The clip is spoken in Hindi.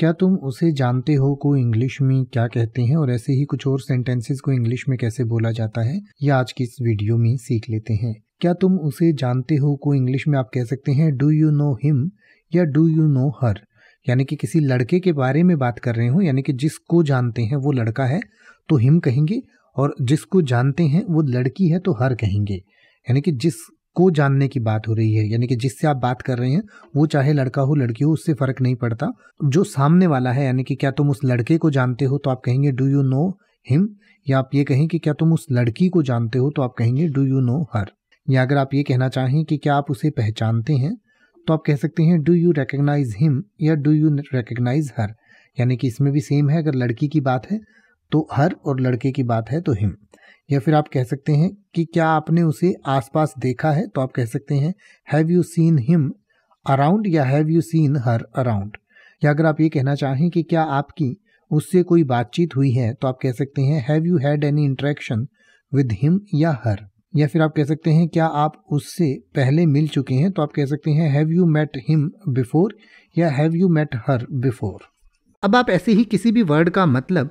क्या तुम उसे जानते हो को इंग्लिश में क्या कहते हैं और ऐसे ही कुछ और सेंटेंसेस को इंग्लिश में कैसे बोला जाता है ये आज की इस वीडियो में सीख लेते हैं क्या तुम उसे जानते हो को इंग्लिश में आप कह सकते हैं डू यू नो हिम या डू यू नो हर यानी कि किसी लड़के के बारे में बात कर रहे हो यानी कि जिसको जानते हैं वो लड़का है तो हिम कहेंगे और जिसको जानते हैं वो लड़की है तो हर कहेंगे यानी कि जिस को जानने की बात हो रही है यानी कि जिससे आप बात कर रहे हैं वो चाहे लड़का हो लड़की हो उससे फर्क नहीं पड़ता जो सामने वाला है यानी कि क्या तुम उस लड़के को जानते हो तो आप कहेंगे डू यू नो हिम या आप ये कहें कि क्या तुम उस लड़की को जानते हो तो आप कहेंगे डू यू नो हर या अगर आप ये कहना चाहें कि क्या आप उसे पहचानते हैं तो आप कह सकते हैं डू यू रिकग्नाइज हिम या डू यू रिकग्नाइज हर यानी कि इसमें भी सेम है अगर लड़की की बात है तो हर और लड़के की बात है तो हिम या फिर आप कह सकते हैं कि क्या आपने उसे आसपास देखा है तो आप कह सकते हैं have you seen him around या have you seen her around या अगर आप ये कहना चाहें कि क्या आपकी उससे कोई बातचीत हुई है तो आप कह सकते हैं have you had any interaction with him या हर या फिर आप कह सकते हैं क्या आप उससे पहले मिल चुके हैं तो आप कह सकते हैं have you met him before या have you met her before अब आप ऐसे ही किसी भी वर्ड का मतलब